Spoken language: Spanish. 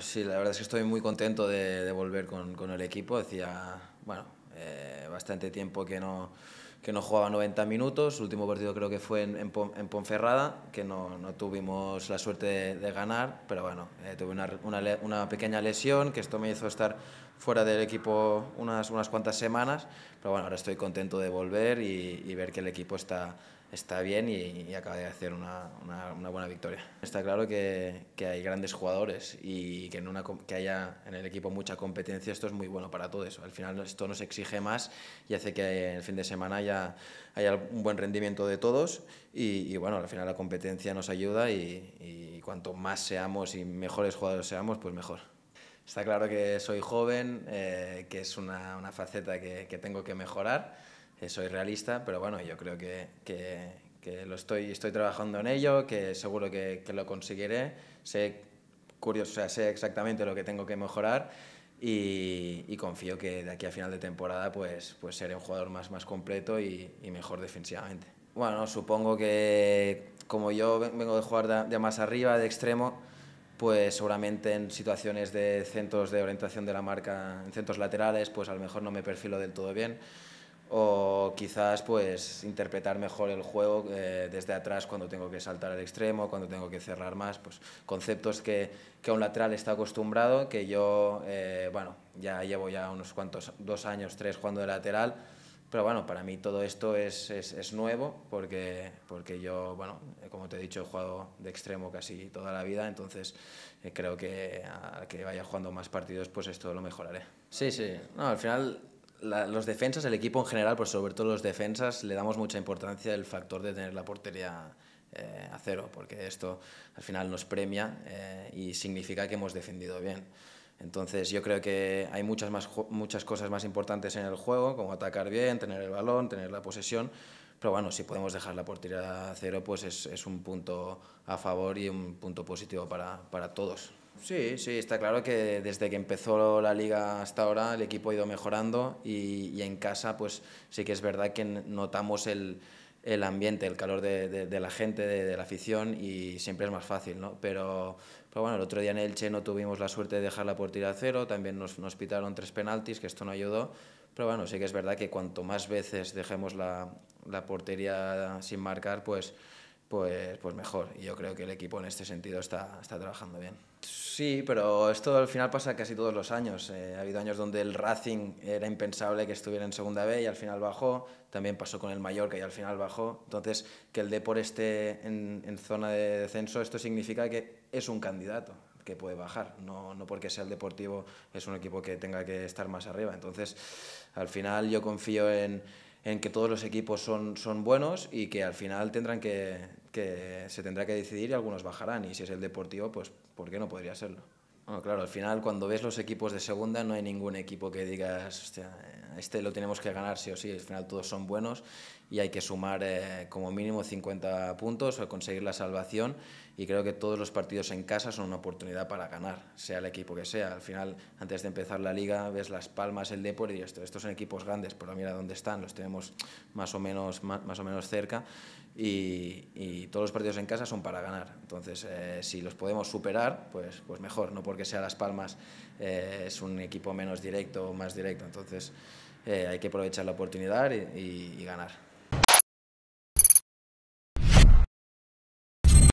sí, la verdad es que estoy muy contento de, volver con, el equipo. Hacía bueno, eh, bastante tiempo que no, que no jugaba 90 minutos. El último partido creo que fue en, en, Ponferrada, que no, tuvimos la suerte de, ganar, pero bueno, eh, tuve una, una, una, pequeña lesión que esto me hizo estar fuera del equipo unas, unas cuantas semanas, pero bueno, ahora estoy contento de volver y, ver que el equipo está, está bien y, acaba de hacer una, una, buena victoria. Está claro que, hay grandes jugadores y que, en una, que haya en el equipo mucha competencia, esto es muy bueno para todos. Al final esto nos exige más y hace que el fin de semana haya, haya un buen rendimiento de todos y, bueno, al final la competencia nos ayuda y cuanto más seamos y mejores jugadores seamos, pues mejor. Está claro que soy joven, eh, que es una, una faceta que, que, tengo que mejorar, eh, soy realista, pero bueno, yo creo que, que, lo estoy, estoy trabajando en ello, que seguro que, lo conseguiré, sé, curioso, o sea, sé exactamente lo que tengo que mejorar y, confío que de aquí a final de temporada pues, pues seré un jugador más, más completo y, mejor defensivamente. Bueno, supongo que como yo vengo de jugar de más arriba, de extremo, pues seguramente en situaciones de centros de orientación de la marca, en centros laterales, pues a lo mejor no me perfilo del todo bien o quizás pues interpretar mejor el juego eh, desde atrás cuando tengo que saltar al extremo, cuando tengo que cerrar más, pues conceptos que, un lateral está acostumbrado, que yo, eh, bueno, ya llevo ya unos cuantos, dos años, tres jugando de lateral, pero bueno, para mí todo esto es, es, es, nuevo porque, porque yo, bueno, como te he dicho, he jugado de extremo casi toda la vida, entonces eh, creo que al que vaya jugando más partidos, pues esto lo mejoraré. Sí, sí. No, al final, los defensas, el equipo en general, pues sobre todo los defensas, le damos mucha importancia al factor de tener la portería eh, a cero, porque esto al final nos premia eh, y significa que hemos defendido bien. Entonces yo creo que hay muchas, más, muchas cosas más importantes en el juego, como atacar bien, tener el balón, tener la posesión, pero bueno, si podemos dejar la portería a cero, pues es, un punto a favor y un punto positivo para, para todos. Sí, sí, está claro que desde que empezó la liga hasta ahora el equipo ha ido mejorando y en casa pues sí que es verdad que notamos el, el ambiente, el calor de, la gente, de, la afición y siempre es más fácil, Pero, pero, bueno, el otro día en Elche no tuvimos la suerte de dejar la portería a cero, también nos, nos pitaron tres penaltis, que esto no ayudó, pero bueno, sí que es verdad que cuanto más veces dejemos la, la portería sin marcar, pues pues, pues mejor. Y yo creo que el equipo en este sentido está, está trabajando bien. Sí, pero esto al final pasa casi todos los años. Eh, ha habido años donde el Racing era impensable que estuviera en segunda B y al final bajó. También pasó con el Mallorca y al final bajó. Entonces, que el Depor esté en, zona de descenso, esto significa que es un candidato que puede bajar, no, no, porque sea el Deportivo, es un equipo que tenga que estar más arriba. Entonces, al final yo confío en, que todos los equipos son, son buenos y que al final tendrán que, que se tendrá que decidir y algunos bajarán. Y si es el deportivo, pues ¿por qué no podría serlo? claro, al final cuando ves los equipos de segunda no hay ningún equipo que digas, hostia, eh, este lo tenemos que ganar sí o sí, al final todos son buenos y hay que sumar eh, como mínimo 50 puntos o conseguir la salvación y creo que todos los partidos en casa son una oportunidad para ganar, sea el equipo que sea. Al final, antes de empezar la liga, ves Las Palmas, el deporte y esto, estos son equipos grandes, pero mira dónde están, los tenemos más o menos, más, o menos cerca y, todos los partidos en casa son para ganar. Entonces, eh, si los podemos superar, pues, pues mejor, no porque sea Las Palmas, eh, es un equipo menos directo, o más directo, entonces eh, hay que aprovechar la oportunidad y ganar.